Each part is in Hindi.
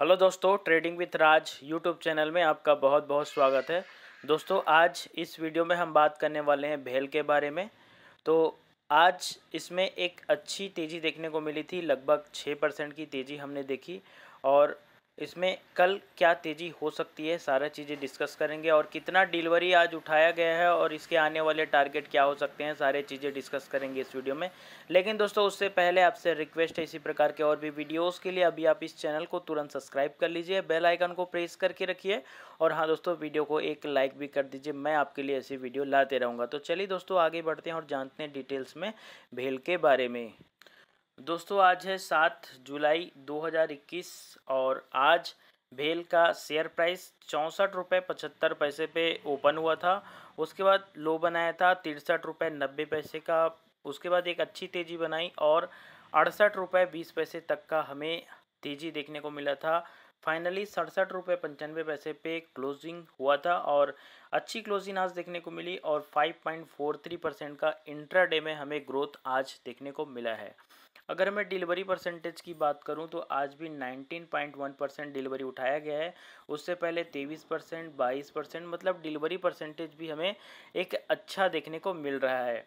हेलो दोस्तों trading with Raj YouTube channel में आपका बहुत बहुत स्वागत है दोस्तों आज इस वीडियो में हम बात करने वाले हैं भेल के बारे में तो आज इसमें एक अच्छी तेज़ी देखने को मिली थी लगभग छः परसेंट की तेज़ी हमने देखी और इसमें कल क्या तेज़ी हो सकती है सारा चीज़ें डिस्कस करेंगे और कितना डिलीवरी आज उठाया गया है और इसके आने वाले टारगेट क्या हो सकते हैं सारे चीज़ें डिस्कस करेंगे इस वीडियो में लेकिन दोस्तों उससे पहले आपसे रिक्वेस्ट है इसी प्रकार के और भी वीडियोज़ के लिए अभी आप इस चैनल को तुरंत सब्सक्राइब कर लीजिए बेल आइकन को प्रेस करके रखिए और हाँ दोस्तों वीडियो को एक लाइक भी कर दीजिए मैं आपके लिए ऐसी वीडियो लाते रहूँगा तो चलिए दोस्तों आगे बढ़ते हैं और जानते हैं डिटेल्स में भेल के बारे में दोस्तों आज है सात जुलाई 2021 और आज भेल का शेयर प्राइस चौंसठ रुपये पचहत्तर पैसे पे ओपन हुआ था उसके बाद लो बनाया था तिरसठ रुपये नब्बे पैसे का उसके बाद एक अच्छी तेज़ी बनाई और अड़सठ रुपये बीस पैसे तक का हमें तेज़ी देखने को मिला था फाइनली सड़सठ रुपये पंचानवे पैसे पे क्लोजिंग हुआ था और अच्छी क्लोजिंग आज देखने को मिली और थ्री परसेंट का इंट्राडे में हमें ग्रोथ आज देखने को मिला है अगर मैं डिलीवरी परसेंटेज की बात करूं तो आज भी 19.1 परसेंट डिलीवरी उठाया गया है उससे पहले 23 परसेंट बाईस परसेंट मतलब डिलीवरी परसेंटेज भी हमें एक अच्छा देखने को मिल रहा है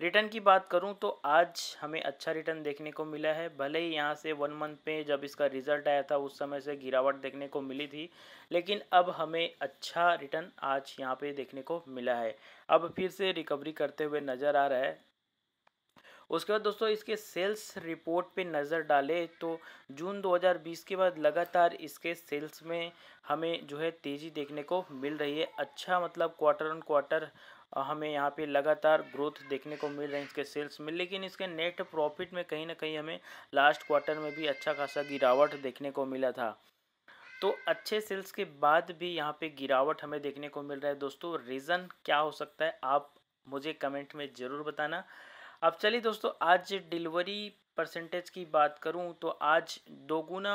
रिटर्न की बात करूं तो आज हमें अच्छा रिटर्न देखने को मिला है भले ही यहाँ से वन मंथ में जब इसका रिज़ल्ट आया था उस समय से गिरावट देखने को मिली थी लेकिन अब हमें अच्छा रिटर्न आज यहाँ पे देखने को मिला है अब फिर से रिकवरी करते हुए नज़र आ रहा है उसके बाद दोस्तों इसके सेल्स रिपोर्ट पे नज़र डालें तो जून 2020 के बाद लगातार इसके सेल्स में हमें जो है तेज़ी देखने को मिल रही है अच्छा मतलब क्वार्टर ऑन क्वार्टर हमें यहाँ पे लगातार ग्रोथ देखने को मिल रही है इसके सेल्स में लेकिन इसके नेट प्रॉफिट में कहीं ना कहीं हमें लास्ट क्वार्टर में भी अच्छा खासा गिरावट देखने को मिला था तो अच्छे सेल्स के बाद भी यहाँ पे गिरावट हमें देखने को मिल रहा है दोस्तों रीज़न क्या हो सकता है आप मुझे कमेंट में ज़रूर बताना अब चलिए दोस्तों आज डिलीवरी परसेंटेज की बात करूं तो आज दो गुना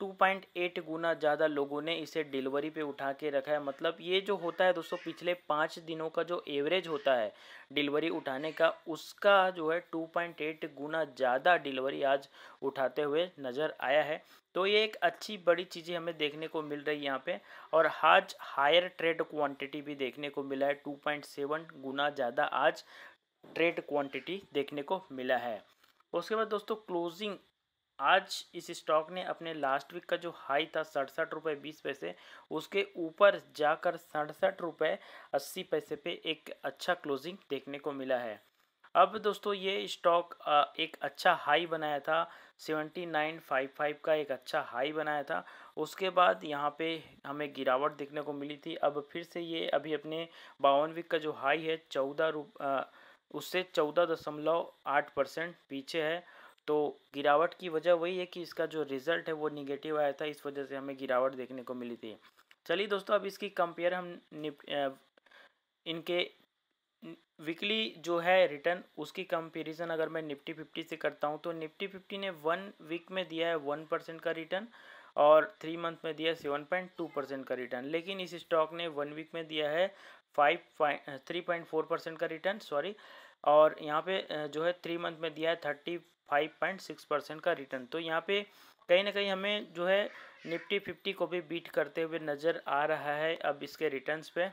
टू पॉइंट एट गुना ज़्यादा लोगों ने इसे डिलीवरी पे उठा के रखा है मतलब ये जो होता है दोस्तों पिछले पाँच दिनों का जो एवरेज होता है डिलीवरी उठाने का उसका जो है टू पॉइंट एट गुना ज़्यादा डिलीवरी आज उठाते हुए नज़र आया है तो ये एक अच्छी बड़ी चीज़ें हमें देखने को मिल रही है यहाँ पे और आज हायर ट्रेड क्वांटिटी भी देखने को मिला है टू पॉइंट सेवन गुना ज़्यादा आज ट्रेड क्वांटिटी देखने को मिला है उसके बाद दोस्तों क्लोजिंग आज इस स्टॉक ने अपने लास्ट वीक का जो हाई था सड़सठ रुपये बीस पैसे उसके ऊपर जाकर सड़सठ रुपये अस्सी पैसे पे एक अच्छा क्लोजिंग देखने को मिला है अब दोस्तों ये स्टॉक एक अच्छा हाई बनाया था सेवेंटी नाइन फाइव फाइव का एक अच्छा हाई बनाया था उसके बाद यहाँ पे हमें गिरावट देखने को मिली थी अब फिर से ये अभी अपने बावन वीक का जो हाई है चौदह रुप उससे चौदह दशमलव आठ परसेंट पीछे है तो गिरावट की वजह वही है कि इसका जो रिज़ल्ट है वो निगेटिव आया था इस वजह से हमें गिरावट देखने को मिली थी चलिए दोस्तों अब इसकी कंपेयर हम इनके वीकली जो है रिटर्न उसकी कंपेरिजन अगर मैं निफ्टी फिफ्टी से करता हूँ तो निफ्टी फिफ्टी ने वन वीक में दिया है वन परसेंट का रिटर्न और थ्री मंथ में दिया है सेवन पॉइंट टू परसेंट का रिटर्न लेकिन इस स्टॉक ने वन वीक में दिया है five three point four percent का रिटर्न सॉरी और यहाँ पे जो है थ्री मंथ में दिया है thirty five point six percent का रिटर्न तो यहाँ पे कहीं ना कहीं हमें जो है निफ्टी फिफ्टी को भी बीट करते हुए नज़र आ रहा है अब इसके रिटर्न्स पे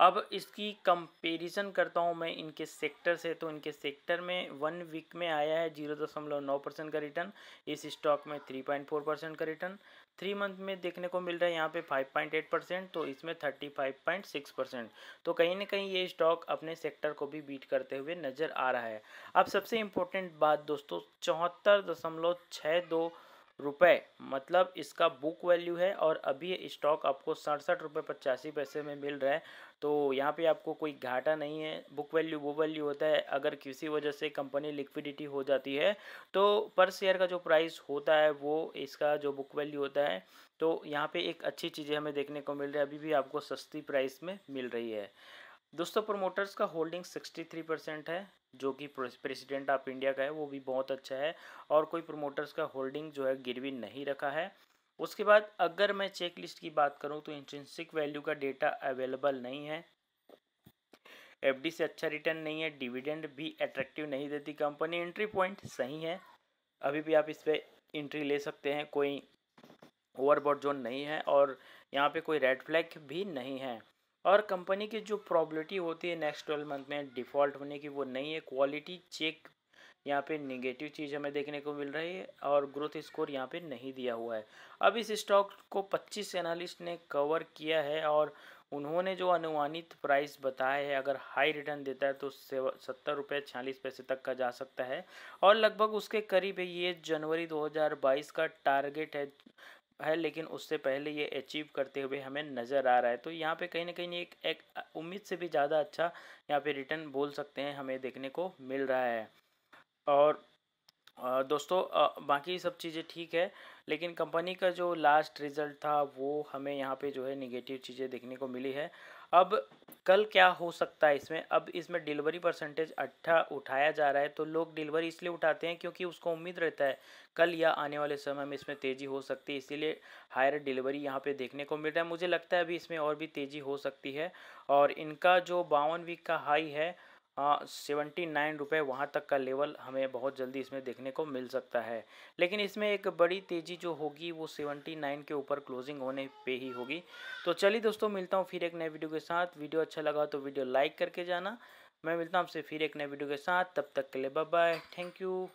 अब इसकी कंपेरिजन करता हूँ मैं इनके सेक्टर से तो इनके सेक्टर में वन वीक में आया है जीरो दशमलव नौ परसेंट का रिटर्न इस स्टॉक में थ्री पॉइंट फोर परसेंट का रिटर्न थ्री मंथ में देखने को मिल रहा है यहाँ पे फाइव पॉइंट एट परसेंट तो इसमें thirty five point six percent तो कहीं ना कहीं ये स्टॉक अपने सेक्टर को भी बीट करते हुए नज़र आ रहा है अब सबसे इम्पोर्टेंट बात दोस्तों चौहत्तर दशमलव छः दो रुपये मतलब इसका बुक वैल्यू है और अभी स्टॉक आपको सड़सठ रुपये पचासी पैसे में मिल रहा है तो यहाँ पे आपको कोई घाटा नहीं है बुक वैल्यू वो वैल्यू होता है अगर किसी वजह से कंपनी लिक्विडिटी हो जाती है तो पर शेयर का जो प्राइस होता है वो इसका जो बुक वैल्यू होता है तो यहाँ पे एक अच्छी चीज़ें हमें देखने को मिल रही है अभी भी आपको सस्ती प्राइस में मिल रही है दोस्तों प्रोमोटर्स का होल्डिंग 63 परसेंट है जो कि प्रेसिडेंट ऑफ इंडिया का है वो भी बहुत अच्छा है और कोई प्रोमोटर्स का होल्डिंग जो है गिरवी नहीं रखा है उसके बाद अगर मैं चेक लिस्ट की बात करूं तो इंट्रेंसिक वैल्यू का डेटा अवेलेबल नहीं है एफडी से अच्छा रिटर्न नहीं है डिविडेंड भी अट्रैक्टिव नहीं देती कंपनी एंट्री पॉइंट सही है अभी भी आप इस पर इंट्री ले सकते हैं कोई ओवरबोर्ड जोन नहीं है और यहाँ पे कोई रेड फ्लैग भी नहीं है और कंपनी की जो प्रॉब्लिटी होती है नेक्स्ट ट्वेल्व मंथ में डिफ़ॉल्ट होने की वो नहीं है क्वालिटी चेक यहाँ पे नेगेटिव चीज़ हमें देखने को मिल रही है और ग्रोथ स्कोर यहाँ पे नहीं दिया हुआ है अब इस स्टॉक को 25 एनालिस्ट ने कवर किया है और उन्होंने जो अनुमानित प्राइस बताया है अगर हाई रिटर्न देता है तो सत्तर रुपये छियालीस पैसे तक का जा सकता है और लगभग उसके करीब ये जनवरी 2022 का टारगेट है है लेकिन उससे पहले ये अचीव करते हुए हमें नज़र आ रहा है तो यहाँ पे कहीं ना कहीं एक, एक उम्मीद से भी ज़्यादा अच्छा यहाँ पे रिटर्न बोल सकते हैं हमें देखने को मिल रहा है और दोस्तों बाकी सब चीज़ें ठीक है लेकिन कंपनी का जो लास्ट रिज़ल्ट था वो हमें यहाँ पे जो है निगेटिव चीज़ें देखने को मिली है अब कल क्या हो सकता है इसमें अब इसमें डिलीवरी परसेंटेज अट्ठा उठाया जा रहा है तो लोग डिलीवरी इसलिए उठाते हैं क्योंकि उसको उम्मीद रहता है कल या आने वाले समय में इसमें तेज़ी हो सकती है इसीलिए हायर डिलीवरी यहाँ पे देखने को मिल रहा है मुझे लगता है अभी इसमें और भी तेज़ी हो सकती है और इनका जो बावन वीक का हाई है हाँ, सेवेंटी नाइन रुपये वहाँ तक का लेवल हमें बहुत जल्दी इसमें देखने को मिल सकता है लेकिन इसमें एक बड़ी तेज़ी जो होगी वो सेवेंटी नाइन के ऊपर क्लोजिंग होने पे ही होगी तो चलिए दोस्तों मिलता हूँ फिर एक नए वीडियो के साथ वीडियो अच्छा लगा तो वीडियो लाइक करके जाना मैं मिलता हूँ आपसे फिर एक नए वीडियो के साथ तब तक के लिए बाय बाय थैंक यू